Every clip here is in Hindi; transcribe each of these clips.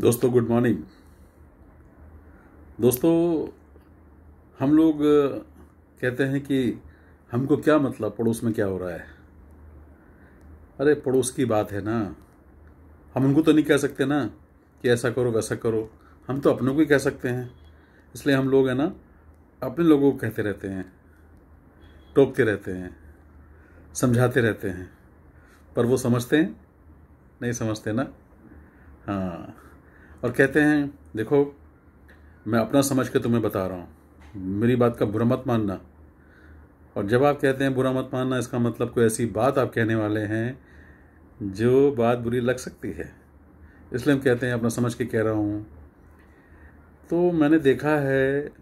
दोस्तों गुड मॉर्निंग दोस्तों हम लोग कहते हैं कि हमको क्या मतलब पड़ोस में क्या हो रहा है अरे पड़ोस की बात है ना हम उनको तो नहीं कह सकते ना कि ऐसा करो वैसा करो हम तो अपनों को ही कह सकते हैं इसलिए हम लोग है ना अपने लोगों को कहते रहते हैं टोकते रहते हैं समझाते रहते हैं पर वो समझते हैं नहीं समझते ना हाँ और कहते हैं देखो मैं अपना समझ के तुम्हें बता रहा हूँ मेरी बात का बुरा मत मानना और जब आप कहते हैं बुरा मत मानना इसका मतलब कोई ऐसी बात आप कहने वाले हैं जो बात बुरी लग सकती है इसलिए हम कहते हैं अपना समझ के कह रहा हूँ तो मैंने देखा है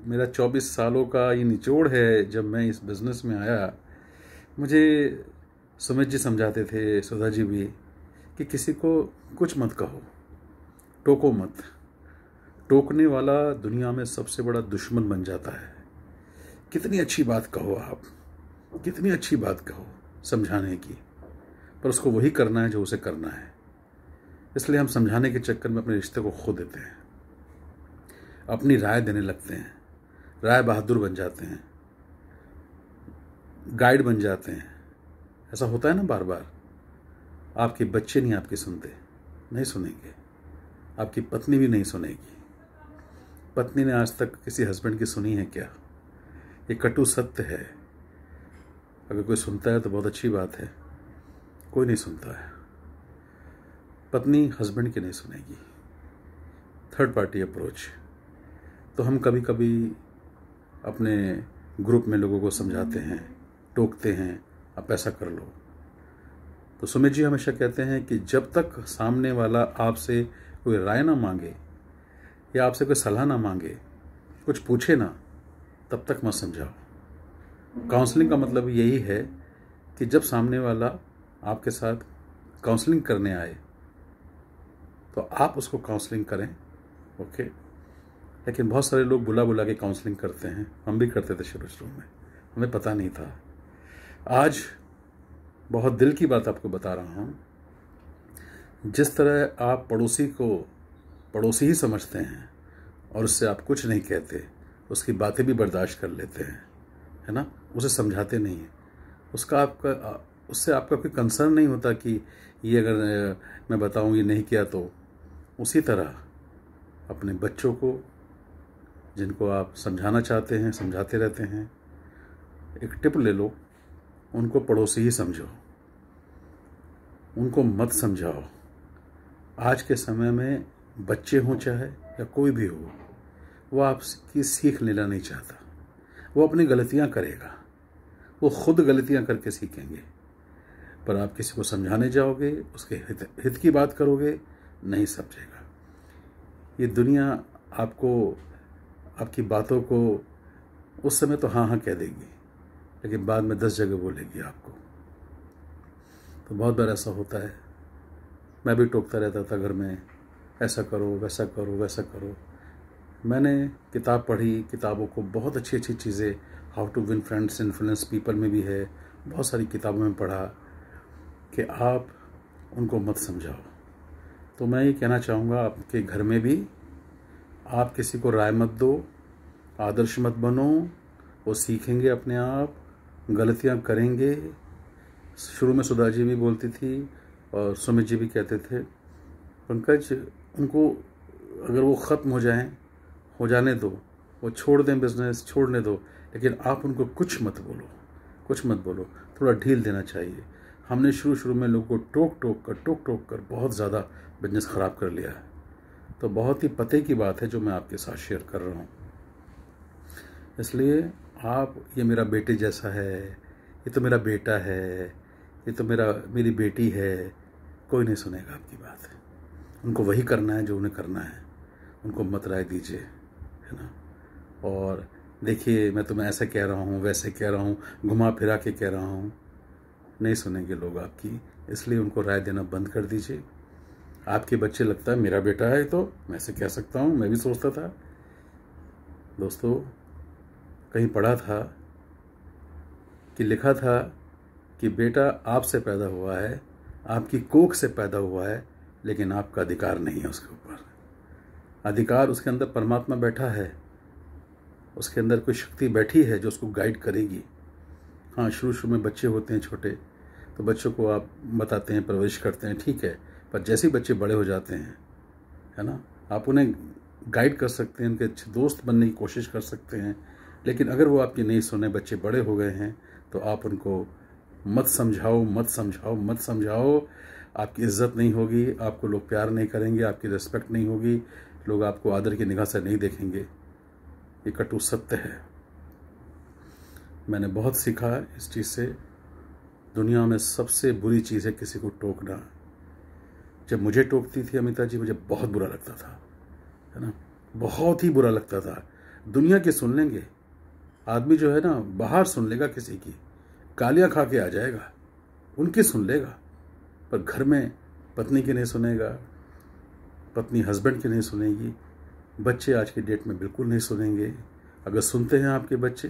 मेरा 24 सालों का ये निचोड़ है जब मैं इस बिज़नेस में आया मुझे सुमित जी समझाते थे सुधा जी भी कि किसी को कुछ मत कहो टोको मत टोकने वाला दुनिया में सबसे बड़ा दुश्मन बन जाता है कितनी अच्छी बात कहो आप कितनी अच्छी बात कहो समझाने की पर उसको वही करना है जो उसे करना है इसलिए हम समझाने के चक्कर में अपने रिश्ते को खो देते हैं अपनी राय देने लगते हैं राय बहादुर बन जाते हैं गाइड बन जाते हैं ऐसा होता है ना बार बार आपके बच्चे नहीं आपकी सुनते नहीं सुनेंगे आपकी पत्नी भी नहीं सुनेगी पत्नी ने आज तक किसी हस्बैंड की सुनी है क्या ये कटु सत्य है अगर कोई सुनता है तो बहुत अच्छी बात है कोई नहीं सुनता है पत्नी हस्बैंड की नहीं सुनेगी थर्ड पार्टी अप्रोच तो हम कभी कभी अपने ग्रुप में लोगों को समझाते हैं टोकते हैं आप ऐसा कर लो तो सुमित जी हमेशा कहते हैं कि जब तक सामने वाला आपसे कोई राय ना मांगे या आपसे कोई सलाह ना मांगे कुछ पूछे ना तब तक मत समझाओ काउंसलिंग का मतलब यही है कि जब सामने वाला आपके साथ काउंसलिंग करने आए तो आप उसको काउंसलिंग करें ओके लेकिन बहुत सारे लोग बुला बुला के काउंसलिंग करते हैं हम भी करते थे शुरू शुरू में हमें पता नहीं था आज बहुत दिल की बात आपको बता रहा हूँ जिस तरह आप पड़ोसी को पड़ोसी ही समझते हैं और उससे आप कुछ नहीं कहते उसकी बातें भी बर्दाश्त कर लेते हैं है ना उसे समझाते नहीं हैं उसका आपका उससे आपका कोई कंसर्न नहीं होता कि ये अगर मैं बताऊँ ये नहीं किया तो उसी तरह अपने बच्चों को जिनको आप समझाना चाहते हैं समझाते रहते हैं एक टिप ले लो उनको पड़ोसी ही समझो उनको मत समझाओ आज के समय में बच्चे हों चाहे या कोई भी हो वो आपकी सीख लेना नहीं चाहता वो अपनी गलतियाँ करेगा वो खुद गलतियाँ करके सीखेंगे पर आप किसी को समझाने जाओगे उसके हित हित की बात करोगे नहीं समझेगा ये दुनिया आपको आपकी बातों को उस समय तो हाँ हाँ कह देगी लेकिन बाद में दस जगह बोलेगी आपको तो बहुत बार ऐसा होता है मैं भी टोकता रहता था घर में ऐसा करो वैसा करो वैसा करो मैंने किताब पढ़ी किताबों को बहुत अच्छी अच्छी चीज़ें how to win friends influence people में भी है बहुत सारी किताबों में पढ़ा कि आप उनको मत समझाओ तो मैं ये कहना चाहूँगा आपके घर में भी आप किसी को राय मत दो आदर्श मत बनो वो सीखेंगे अपने आप गलतियाँ करेंगे शुरू में सुधा जी भी बोलती थी और सुमित जी भी कहते थे पंकज उनको अगर वो ख़त्म हो जाएं हो जाने दो वो छोड़ दें बिज़नेस छोड़ने दो लेकिन आप उनको कुछ मत बोलो कुछ मत बोलो थोड़ा ढील देना चाहिए हमने शुरू शुरू में लोगों को टोक टोक कर टोक टोक कर बहुत ज़्यादा बिजनेस ख़राब कर लिया है तो बहुत ही पते की बात है जो मैं आपके साथ शेयर कर रहा हूँ इसलिए आप ये मेरा बेटे जैसा है ये तो मेरा बेटा है ये तो मेरा मेरी बेटी है कोई नहीं सुनेगा आपकी बात उनको वही करना है जो उन्हें करना है उनको मत राय दीजिए है ना और देखिए मैं तुम्हें ऐसा कह रहा हूँ वैसे कह रहा हूँ घुमा फिरा के कह रहा हूँ नहीं सुनेंगे लोग आपकी इसलिए उनको राय देना बंद कर दीजिए आपके बच्चे लगता है मेरा बेटा है तो मैं ऐसे कह सकता हूँ मैं भी सोचता था दोस्तों कहीं पढ़ा था कि लिखा था कि बेटा आपसे पैदा हुआ है आपकी कोख से पैदा हुआ है लेकिन आपका अधिकार नहीं है उसके ऊपर अधिकार उसके अंदर परमात्मा बैठा है उसके अंदर कोई शक्ति बैठी है जो उसको गाइड करेगी हाँ शुरू शुरू में बच्चे होते हैं छोटे तो बच्चों को आप बताते हैं प्रवेश करते हैं ठीक है पर जैसे ही बच्चे बड़े हो जाते हैं है ना आप उन्हें गाइड कर सकते हैं उनके अच्छे दोस्त बनने की कोशिश कर सकते हैं लेकिन अगर वो आपकी नहीं सुने बच्चे बड़े हो गए हैं तो आप उनको मत समझाओ मत समझाओ मत समझाओ आपकी इज्जत नहीं होगी आपको लोग प्यार नहीं करेंगे आपकी रिस्पेक्ट नहीं होगी लोग आपको आदर की निगाह से नहीं देखेंगे ये कटु सत्य है मैंने बहुत सीखा इस चीज़ से दुनिया में सबसे बुरी चीज़ है किसी को टोकना जब मुझे टोकती थी अमिता जी मुझे बहुत बुरा लगता था है ना बहुत ही बुरा लगता था दुनिया के सुन लेंगे आदमी जो है ना बाहर सुन लेगा किसी की गालियाँ खा के आ जाएगा उनकी सुन लेगा पर घर में पत्नी की नहीं सुनेगा पत्नी हस्बैंड की नहीं सुनेगी बच्चे आज के डेट में बिल्कुल नहीं सुनेंगे अगर सुनते हैं आपके बच्चे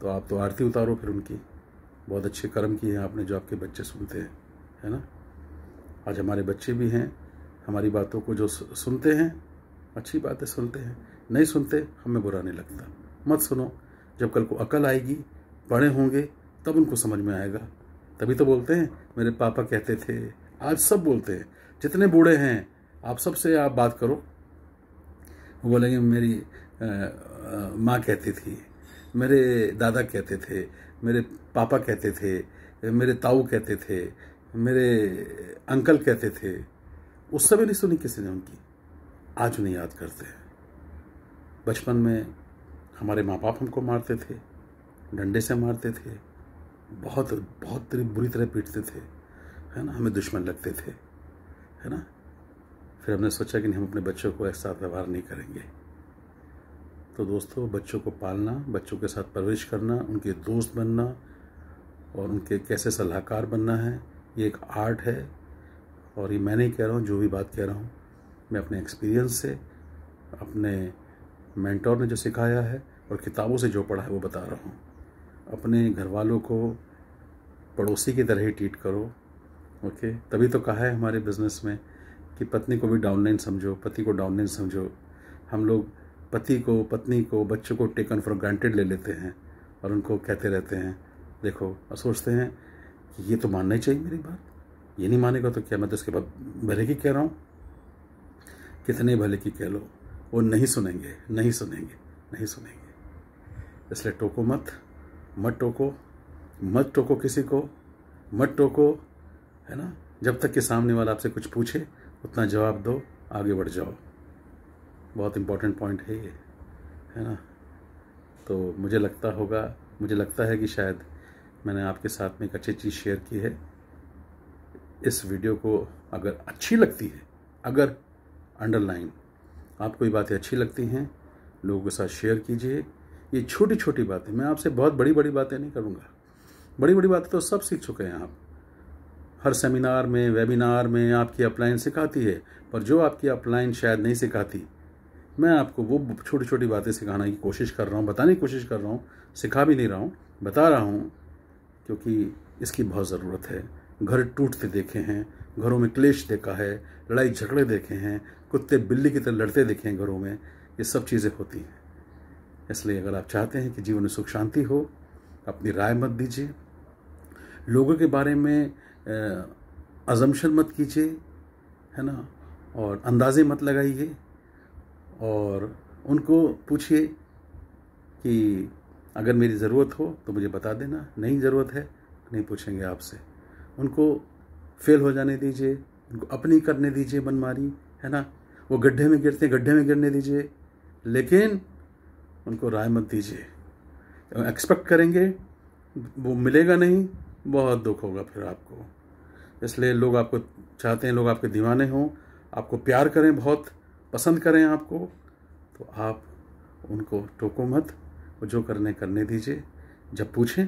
तो आप तो आरती उतारो फिर उनकी बहुत अच्छे कर्म किए हैं आपने जो आपके बच्चे सुनते हैं है ना आज हमारे बच्चे भी हैं हमारी बातों को जो सुनते हैं अच्छी बातें सुनते हैं नहीं सुनते हमें बुरा नहीं लगता मत सुनो जब कल को अकल आएगी बड़े होंगे तब उनको समझ में आएगा तभी तो बोलते हैं मेरे पापा कहते थे आज सब बोलते हैं जितने बूढ़े हैं आप सबसे आप बात करो वो बोलेंगे मेरी माँ कहती थी मेरे दादा कहते थे मेरे पापा कहते थे मेरे ताऊ कहते थे मेरे अंकल कहते थे उस समय नहीं सुनी किसी ने उनकी आज उन्हें याद करते हैं बचपन में हमारे माँ बाप हमको मारते थे डंडे से मारते थे बहुत बहुत बुरी तरह पीटते थे है ना हमें दुश्मन लगते थे है ना फिर हमने सोचा कि नहीं हम अपने बच्चों को ऐसा व्यवहार नहीं करेंगे तो दोस्तों बच्चों को पालना बच्चों के साथ परवरिश करना उनके दोस्त बनना और उनके कैसे सलाहकार बनना है ये एक आर्ट है और ये मैं नहीं कह रहा हूँ जो भी बात कह रहा हूँ मैं अपने एक्सपीरियंस से अपने मेंटोर ने जो सिखाया है और किताबों से जो पढ़ा है वो बता रहा हूँ अपने घर वालों को पड़ोसी की तरह ही ट्रीट करो ओके तभी तो कहा है हमारे बिजनेस में कि पत्नी को भी डाउनलाइन समझो पति को डाउनलाइन समझो हम लोग पति को पत्नी को बच्चों को टेकन फॉर ग्रांटेड ले लेते हैं और उनको कहते रहते हैं देखो और सोचते हैं कि ये तो मानना ही चाहिए मेरी बात ये नहीं मानेगा तो क्या मैं तो इसके बाद भले की कह रहा हूँ कितने भले की कह लो वो नहीं सुनेंगे नहीं सुनेंगे नहीं सुनेंगे इसलिए टोको मत मत टोको मत टोको किसी को मत टोको है ना जब तक कि सामने वाला आपसे कुछ पूछे उतना जवाब दो आगे बढ़ जाओ बहुत इम्पोर्टेंट पॉइंट है ये है ना तो मुझे लगता होगा मुझे लगता है कि शायद मैंने आपके साथ में एक अच्छी चीज़ शेयर की है इस वीडियो को अगर अच्छी लगती है अगर अंडरलाइन आपको ये बातें अच्छी लगती हैं लोगों के साथ शेयर कीजिए ये छोटी छोटी बातें मैं आपसे बहुत बड़ी बड़ी बातें नहीं करूँगा बड़ी बड़ी बातें तो सब सीख चुके हैं आप हर सेमिनार में वेबिनार में आपकी अपलाइन सिखाती है पर जो आपकी अपलाइन शायद नहीं सिखाती मैं आपको वो छोटी छोटी बातें सिखाने की कोशिश कर रहा हूँ बताने की कोशिश कर रहा हूँ सिखा भी नहीं रहा हूँ बता रहा हूँ क्योंकि इसकी बहुत ज़रूरत है घर टूटते देखे हैं घरों में क्लेश देखा है लड़ाई झगड़े देखे हैं कुत्ते बिल्ली की तरह लड़ते देखे हैं घरों में ये सब चीज़ें होती हैं इसलिए अगर आप चाहते हैं कि जीवन में सुख शांति हो अपनी राय मत दीजिए लोगों के बारे में अजमशन मत कीजिए है ना और अंदाजे मत लगाइए और उनको पूछिए कि अगर मेरी ज़रूरत हो तो मुझे बता देना नहीं ज़रूरत है नहीं पूछेंगे आपसे उनको फेल हो जाने दीजिए उनको अपनी करने दीजिए मनमारी है ना वो गड्ढे में गिरते हैं गड्ढे में गिरने दीजिए लेकिन उनको राय मत दीजिए एक्सपेक्ट करेंगे वो मिलेगा नहीं बहुत दुख होगा फिर आपको इसलिए लोग आपको चाहते हैं लोग आपके दीवाने हों आपको प्यार करें बहुत पसंद करें आपको तो आप उनको टोको मत वो जो करने करने दीजिए जब पूछें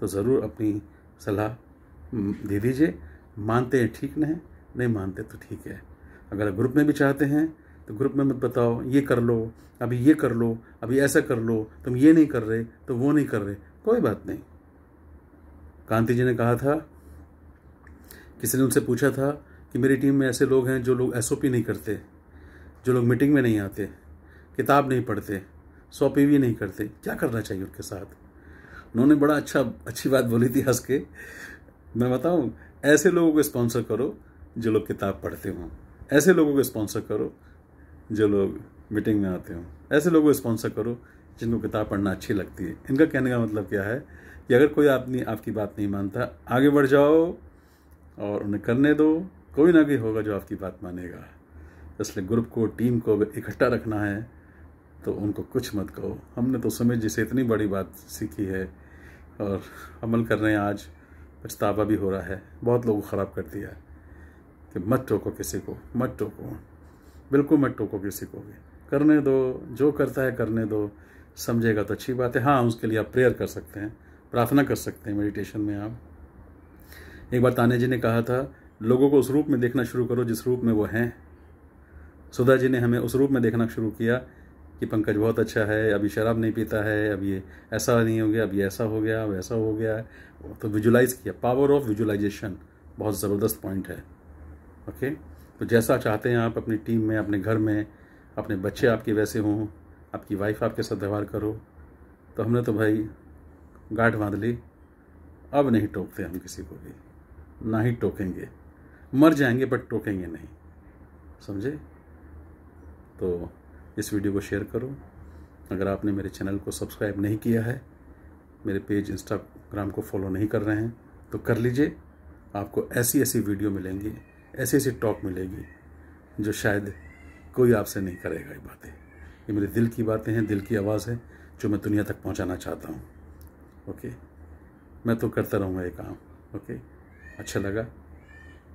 तो ज़रूर अपनी सलाह दे दीजिए मानते हैं ठीक नहीं नहीं मानते तो ठीक है अगर ग्रुप में भी चाहते हैं तो ग्रुप में मत बताओ ये कर लो अभी ये कर लो अभी ऐसा कर लो तुम ये नहीं कर रहे तो वो नहीं कर रहे कोई बात नहीं कांति जी ने कहा था किसी ने उनसे पूछा था कि मेरी टीम में ऐसे लोग हैं जो लोग एस नहीं करते जो लोग मीटिंग में नहीं आते किताब नहीं पढ़ते सौपी भी नहीं करते क्या करना चाहिए उनके साथ उन्होंने बड़ा अच्छा अच्छी बात बोली थी हंस के मैं बताऊं ऐसे लोगों को स्पॉन्सर करो जो लोग किताब पढ़ते हों ऐसे लोगों को स्पॉन्सर करो जो लोग मीटिंग में आते हों ऐसे लोगों को स्पॉन्सर करो जिनको किताब पढ़ना अच्छी लगती है इनका कहने का मतलब क्या है कि अगर कोई आपनी आपकी बात नहीं मानता आगे बढ़ जाओ और उन्हें करने दो कोई ना कोई होगा जो आपकी बात मानेगा इसलिए ग्रुप को टीम को इकट्ठा रखना है तो उनको कुछ मत कहो हमने तो समय जिसे इतनी बड़ी बात सीखी है और अमल कर रहे हैं आज पछतावा भी हो रहा है बहुत लोगों को ख़राब कर दिया है कि मत टोको किसी को मत टोको बिल्कुल मत टोको किसी को भी करने दो जो करता है करने दो समझेगा तो अच्छी बात है हाँ उसके लिए आप प्रेयर कर सकते हैं प्रार्थना कर सकते हैं मेडिटेशन में आप एक बार ताने जी ने कहा था लोगों को उस रूप में देखना शुरू करो जिस रूप में वो हैं सुधा जी ने हमें उस रूप में देखना शुरू किया कि पंकज बहुत अच्छा है अभी शराब नहीं पीता है अब ये ऐसा नहीं हो गया अब ये ऐसा हो गया अब ऐसा हो गया तो विजुलाइज़ किया पावर ऑफ विजुलाइजेशन बहुत ज़बरदस्त पॉइंट है ओके okay? तो जैसा चाहते हैं आप अपनी टीम में अपने घर में अपने बच्चे आपके वैसे हों आपकी वाइफ आपके साथ व्यवहार करो तो हमने तो भाई गाठ बांध ली अब नहीं टोकते हम किसी को भी ना ही टोकेंगे मर जाएंगे बट टोकेंगे नहीं समझे तो इस वीडियो को शेयर करो अगर आपने मेरे चैनल को सब्सक्राइब नहीं किया है मेरे पेज इंस्टाग्राम को फॉलो नहीं कर रहे हैं तो कर लीजिए आपको ऐसी ऐसी वीडियो मिलेंगी ऐसी ऐसी टॉक मिलेगी जो शायद कोई आपसे नहीं करेगा ये बातें ये मेरे दिल की बातें हैं दिल की आवाज़ है जो मैं दुनिया तक पहुंचाना चाहता हूँ ओके मैं तो करता रहूँगा ये काम ओके अच्छा लगा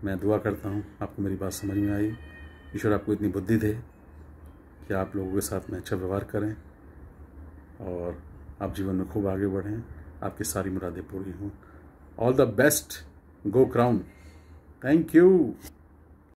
मैं दुआ करता हूँ आपको मेरी बात समझ में आई ईश्वर आपको इतनी बुद्धि दे कि आप लोगों के साथ में अच्छा व्यवहार करें और आप जीवन में खूब आगे बढ़ें आपकी सारी मुरादें पूरी हों ऑल द बेस्ट गो क्राउन Thank you.